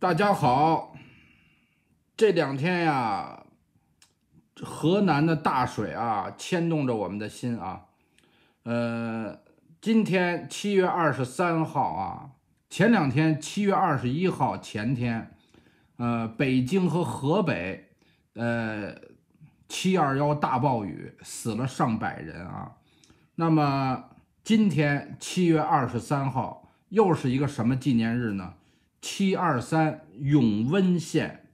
大家好，这两天呀，河南的大水啊牵动着我们的心啊。呃，今天七月二十三号啊，前两天七月二十一号前天，呃，北京和河北，呃，七二幺大暴雨死了上百人啊。那么今天七月二十三号又是一个什么纪念日呢？七二三永温县，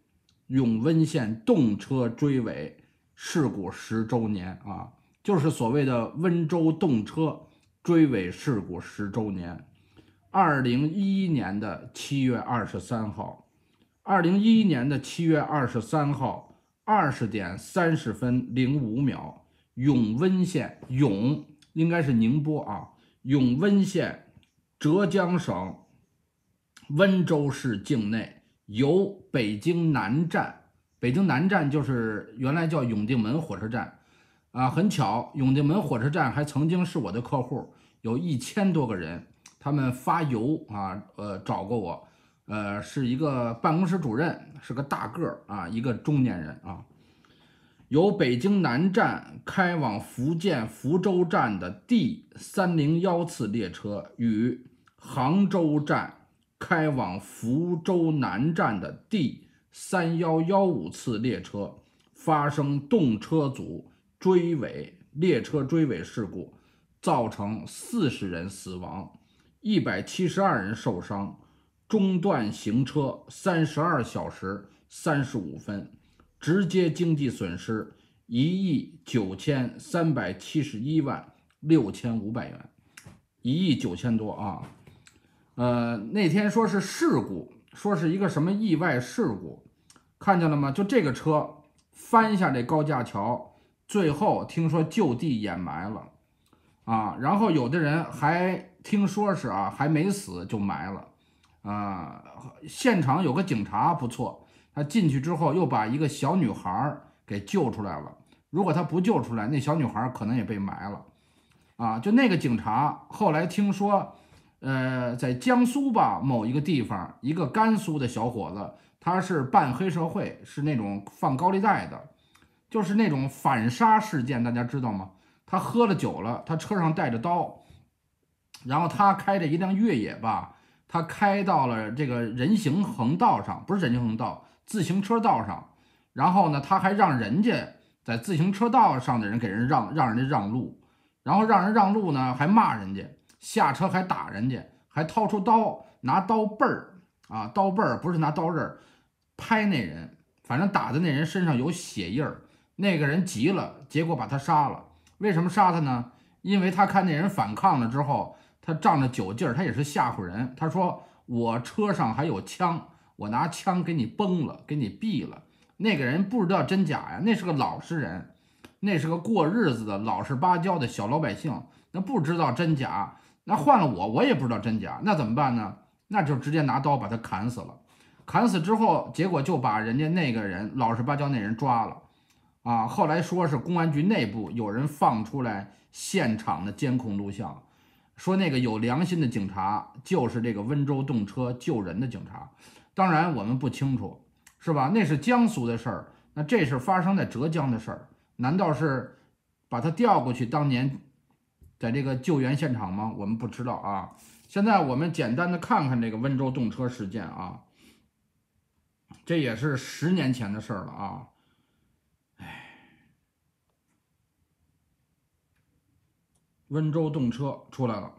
永温县动车追尾事故十周年啊，就是所谓的温州动车追尾事故十周年。二零一一年的七月二十三号，二零一一年的七月二十三号二十点三十分零五秒，永温县永应该是宁波啊，永温县，浙江省。温州市境内有北京南站，北京南站就是原来叫永定门火车站，啊，很巧，永定门火车站还曾经是我的客户，有一千多个人，他们发邮啊，呃，找过我，呃，是一个办公室主任，是个大个儿啊，一个中年人啊，由北京南站开往福建福州站的 D 三零幺次列车与杭州站。开往福州南站的 D 三幺幺五次列车发生动车组追尾列车追尾事故，造成四十人死亡，一百七十二人受伤，中断行车三十二小时三十五分，直接经济损失一亿九千三百七十一万六千五百元，一亿九千多啊。呃，那天说是事故，说是一个什么意外事故，看见了吗？就这个车翻下这高架桥，最后听说就地掩埋了，啊，然后有的人还听说是啊，还没死就埋了，啊，现场有个警察不错，他进去之后又把一个小女孩给救出来了，如果他不救出来，那小女孩可能也被埋了，啊，就那个警察后来听说。呃，在江苏吧，某一个地方，一个甘肃的小伙子，他是办黑社会，是那种放高利贷的，就是那种反杀事件，大家知道吗？他喝了酒了，他车上带着刀，然后他开着一辆越野吧，他开到了这个人行横道上，不是人行横道，自行车道上，然后呢，他还让人家在自行车道上的人给人让，让人家让路，然后让人让路呢，还骂人家。下车还打人家，还掏出刀，拿刀背儿啊，刀背儿不是拿刀刃儿拍那人，反正打的那人身上有血印儿。那个人急了，结果把他杀了。为什么杀他呢？因为他看那人反抗了之后，他仗着酒劲儿，他也是吓唬人。他说：“我车上还有枪，我拿枪给你崩了，给你毙了。”那个人不知道真假呀。那是个老实人，那是个过日子的老实巴交的小老百姓，那不知道真假。那换了我，我也不知道真假，那怎么办呢？那就直接拿刀把他砍死了。砍死之后，结果就把人家那个人老实巴交那人抓了，啊，后来说是公安局内部有人放出来现场的监控录像，说那个有良心的警察就是这个温州动车救人的警察。当然我们不清楚，是吧？那是江苏的事儿，那这是发生在浙江的事儿，难道是把他调过去？当年。在这个救援现场吗？我们不知道啊。现在我们简单的看看这个温州动车事件啊，这也是十年前的事儿了啊。哎，温州动车出来了，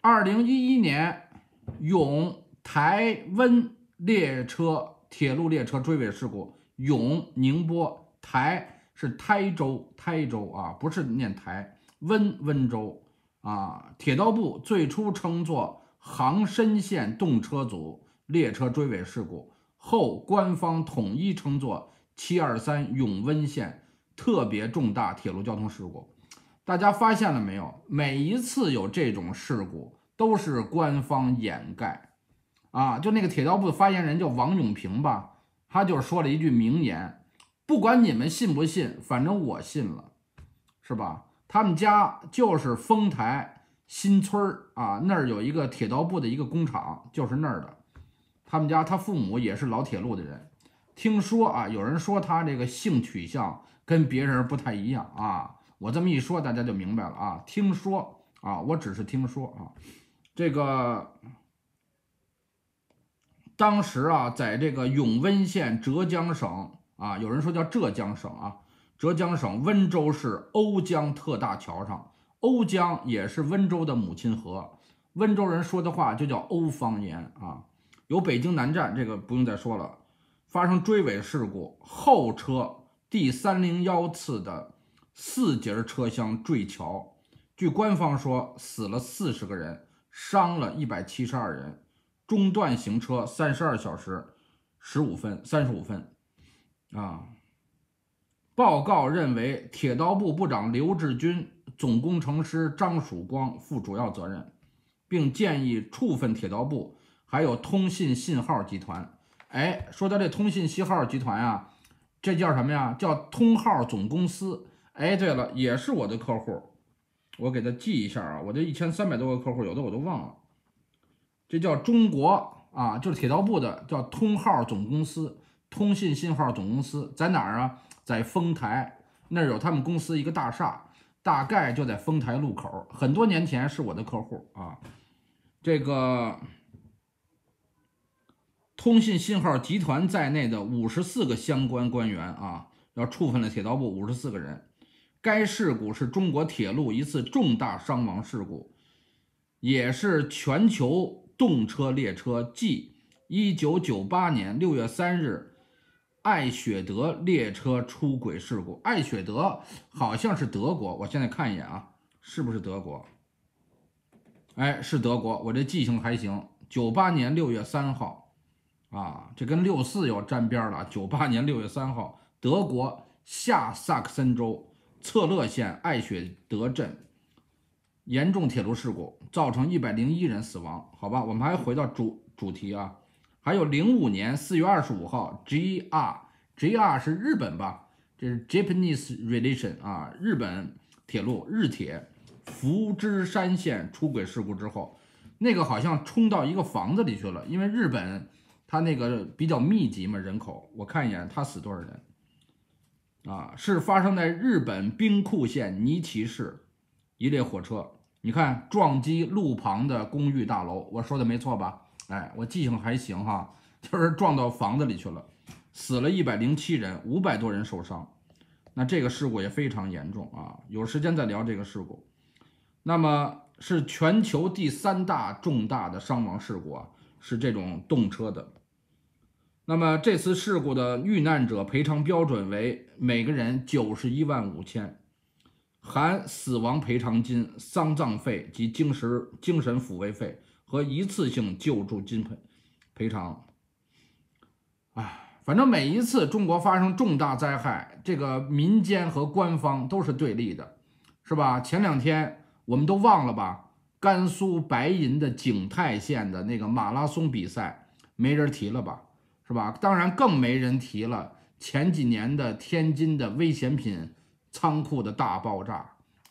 二零一一年永。台温列车铁路列车追尾事故，永宁波台是台州台州啊，不是念台温温州啊。铁道部最初称作杭深线动车组列车追尾事故，后官方统一称作七二三甬温线特别重大铁路交通事故。大家发现了没有？每一次有这种事故，都是官方掩盖。啊，就那个铁道部的发言人叫王永平吧，他就是说了一句名言，不管你们信不信，反正我信了，是吧？他们家就是丰台新村儿啊，那儿有一个铁道部的一个工厂，就是那儿的。他们家他父母也是老铁路的人，听说啊，有人说他这个性取向跟别人不太一样啊。我这么一说，大家就明白了啊。听说啊，我只是听说啊，这个。当时啊，在这个永温县，浙江省啊，有人说叫浙江省啊，浙江省温州市瓯江特大桥上，瓯江也是温州的母亲河，温州人说的话就叫瓯方言啊。有北京南站，这个不用再说了。发生追尾事故后，车 D 三零幺次的四节车厢坠桥，据官方说死了四十个人，伤了一百七十二人。中断行车三十二小时十五分三十五分啊！报告认为铁道部部长刘志军、总工程师张曙光负主要责任，并建议处分铁道部，还有通信信号集团。哎，说到这通信信号集团啊，这叫什么呀？叫通号总公司。哎，对了，也是我的客户，我给他记一下啊。我这一千三百多个客户，有的我都忘了。这叫中国啊，就是铁道部的，叫通号总公司，通信信号总公司在哪儿啊？在丰台那儿有他们公司一个大厦，大概就在丰台路口。很多年前是我的客户啊。这个通信信号集团在内的五十四个相关官员啊，要处分了铁道部五十四个人。该事故是中国铁路一次重大伤亡事故，也是全球。动车列车，G，一九九八年六月三日，爱雪德列车出轨事故。爱雪德好像是德国，我现在看一眼啊，是不是德国？哎，是德国，我这记性还行。九八年六月三号，啊，这跟六四要沾边了。九八年六月三号，德国下萨克森州策勒县爱雪德镇。严重铁路事故造成一百零一人死亡，好吧，我们还回到主主题啊。还有零五年四月二十五号，G R G R 是日本吧？这是 Japanese Relation 啊，日本铁路日铁福知山线出轨事故之后，那个好像冲到一个房子里去了，因为日本它那个比较密集嘛，人口。我看一眼，他死多少人啊？是发生在日本兵库县尼崎市一列火车。你看，撞击路旁的公寓大楼，我说的没错吧？哎，我记性还行哈，就是撞到房子里去了，死了一百零七人，五百多人受伤。那这个事故也非常严重啊！有时间再聊这个事故。那么，是全球第三大重大的伤亡事故，啊，是这种动车的。那么，这次事故的遇难者赔偿标准为每个人九十一万五千。含死亡赔偿金、丧葬费及精神精神抚慰费和一次性救助金赔赔偿。哎，反正每一次中国发生重大灾害，这个民间和官方都是对立的，是吧？前两天我们都忘了吧？甘肃白银的景泰县的那个马拉松比赛没人提了吧？是吧？当然更没人提了。前几年的天津的危险品。仓库的大爆炸，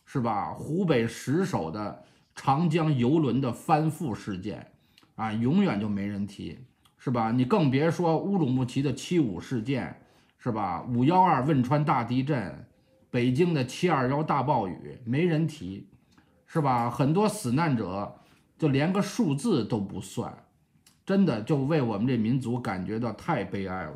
是吧？湖北石首的长江游轮的翻覆事件，啊，永远就没人提，是吧？你更别说乌鲁木齐的七五事件，是吧？五幺二汶川大地震，北京的七二幺大暴雨，没人提，是吧？很多死难者就连个数字都不算，真的就为我们这民族感觉到太悲哀了。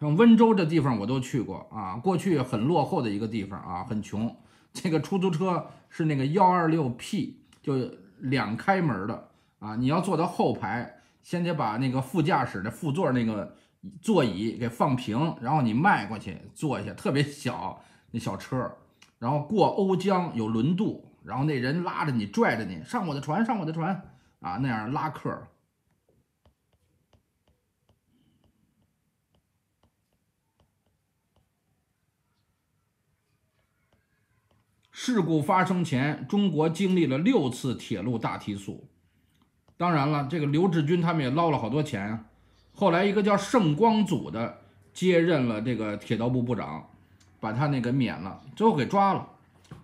像温州这地方我都去过啊，过去很落后的一个地方啊，很穷。这个出租车是那个幺二六 P，就两开门的啊。你要坐到后排，先得把那个副驾驶的副座那个座椅给放平，然后你迈过去坐一下，特别小那小车。然后过瓯江有轮渡，然后那人拉着你拽着你上我的船，上我的船啊那样拉客。事故发生前，中国经历了六次铁路大提速。当然了，这个刘志军他们也捞了好多钱啊。后来一个叫盛光祖的接任了这个铁道部部长，把他那个免了，最后给抓了。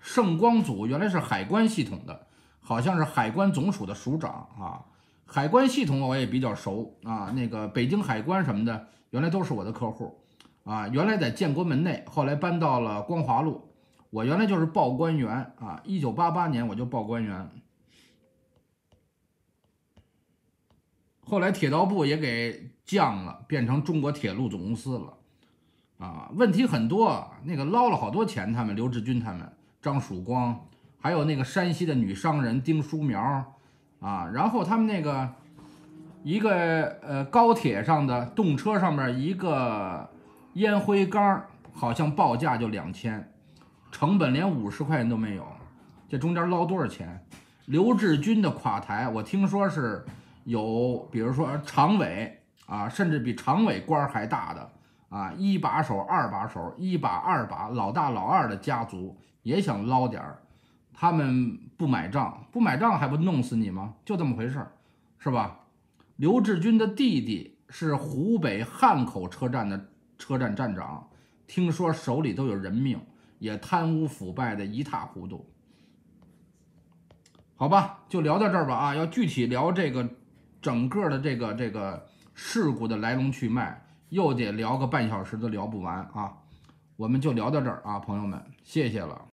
盛光祖原来是海关系统的，好像是海关总署的署长啊。海关系统我也比较熟啊，那个北京海关什么的，原来都是我的客户啊。原来在建国门内，后来搬到了光华路。我原来就是报官员啊，一九八八年我就报官员，后来铁道部也给降了，变成中国铁路总公司了，啊，问题很多，那个捞了好多钱，他们刘志军他们、张曙光，还有那个山西的女商人丁书苗，啊，然后他们那个一个呃高铁上的动车上面一个烟灰缸，好像报价就两千。成本连五十块钱都没有，这中间捞多少钱？刘志军的垮台，我听说是有，比如说常委啊，甚至比常委官儿还大的啊，一把手、二把手、一把、二把老大、老二的家族也想捞点儿，他们不买账，不买账还不弄死你吗？就这么回事儿，是吧？刘志军的弟弟是湖北汉口车站的车站站长，听说手里都有人命。也贪污腐败的一塌糊涂，好吧，就聊到这儿吧啊！要具体聊这个整个的这个这个事故的来龙去脉，又得聊个半小时都聊不完啊！我们就聊到这儿啊，朋友们，谢谢了。